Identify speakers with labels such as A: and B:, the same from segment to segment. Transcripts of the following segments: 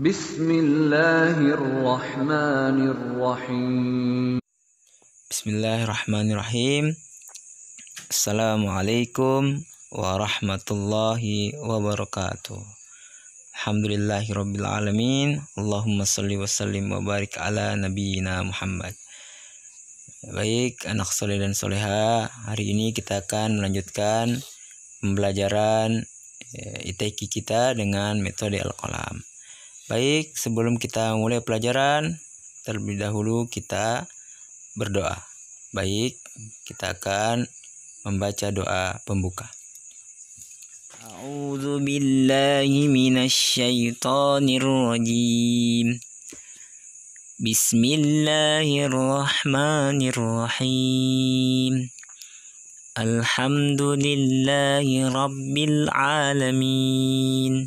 A: Bismillahirrahmanirrahim. Bismillahirrahmanirrahim. Assalamualaikum warahmatullahi wabarakatuh. Alhamdulillahirabbil alamin. Allahumma shalli wa sallim wa barik ala nabiyyina Muhammad. Baik, anak soleh dan soleha, hari ini kita akan melanjutkan pembelajaran eh, ITK kita dengan metode Al-Qalam. Baik, sebelum kita mulai pelajaran, terlebih dahulu kita berdoa. Baik, kita akan membaca doa pembuka. A'udzu billahi minasyaitonir rajim. Bismillahirrahmanirrahim. Alhamdulillahirabbil alamin.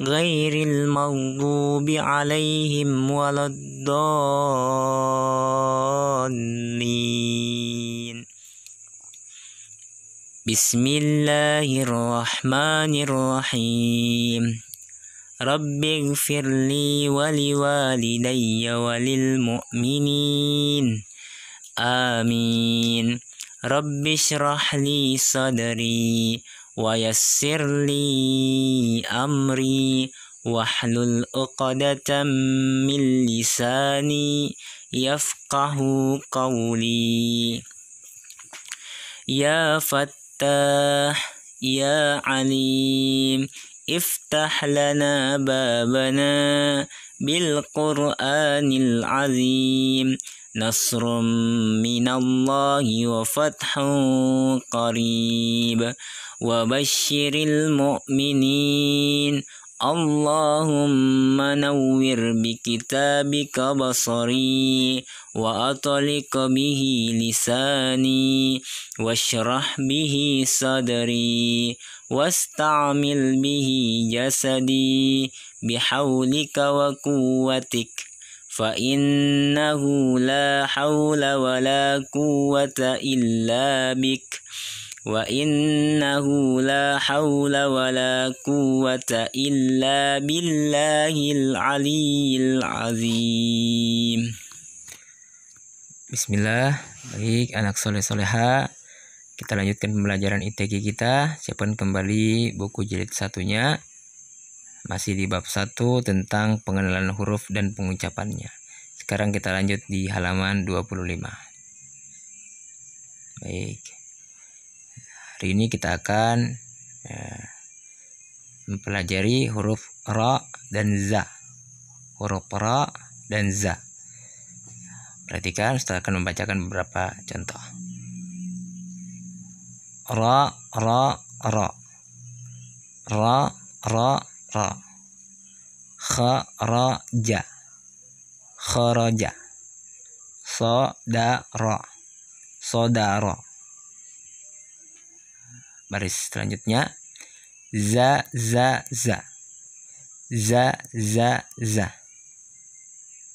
A: غير المغضوب عليهم ولا الضالين بسم الله الرحمن الرحيم رب اغفر لي ولوالدي وللمؤمنين آمين رب اشرح لي صدري ويسر لي أمري واحلل عقدة من لساني يفقه قولي يا فتاح يا عليم افتح لنا بابنا بالقرآن العظيم نصر من الله وفتح قريب وبشر المؤمنين اللهم نور بكتابك بصري وأطلق به لساني واشرح به صدري واستعمل به جسدي بحولك وقوتك فإنه لا حول ولا قوة إلا بك وإنه لا حول ولا قوة إلا بالله العلي العظيم Bismillah, baik anak soleh soleha Kita lanjutkan pembelajaran ITG kita Siapkan kembali buku jilid satunya Masih di bab 1 tentang pengenalan huruf dan pengucapannya Sekarang kita lanjut di halaman 25 Baik Hari ini kita akan ya, mempelajari huruf ra dan za. Huruf ra dan za. Perhatikan, setelah akan membacakan beberapa contoh. Ra, ra, ra. Ra, ra, ra. Kharaja. Kharaja. Sodara. Sodara baris selanjutnya za za za za za za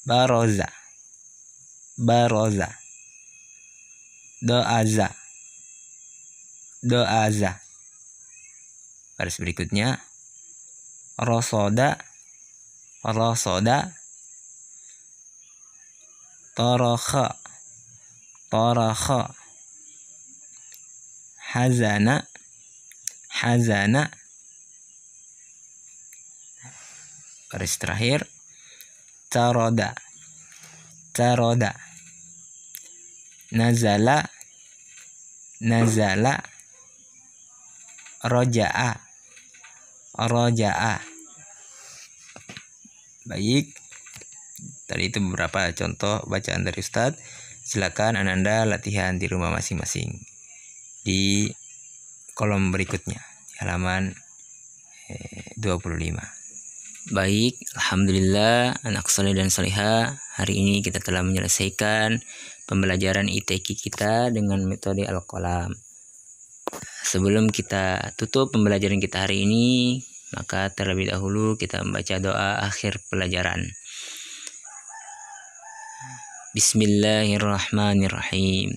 A: baroza baroza doaza doaza baris berikutnya rosoda rosoda toroha toroha hazana hazana baris terakhir taroda taroda nazala nazala roja'a roja'a baik tadi itu beberapa contoh bacaan dari Ustadz silakan ananda latihan di rumah masing-masing di kolom berikutnya halaman 25 eh, baik Alhamdulillah anak soleh dan soleha hari ini kita telah menyelesaikan pembelajaran ITK kita dengan metode Al-Qalam sebelum kita tutup pembelajaran kita hari ini maka terlebih dahulu kita membaca doa akhir pelajaran Bismillahirrahmanirrahim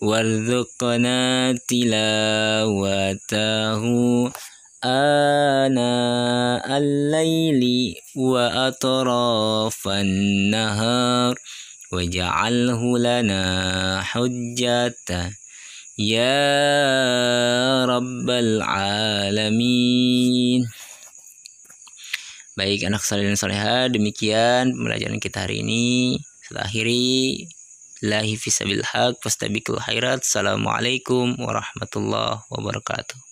A: warzuqna tilawatahu ana al-laili wa atrafan nahar waj'alhu lana hujjata ya rabbal alamin Baik anak saleh dan saleha, demikian pembelajaran kita hari ini. kita akhiri lillahi fisabilil haq fastabiqul khairat. Assalamualaikum warahmatullahi wabarakatuh.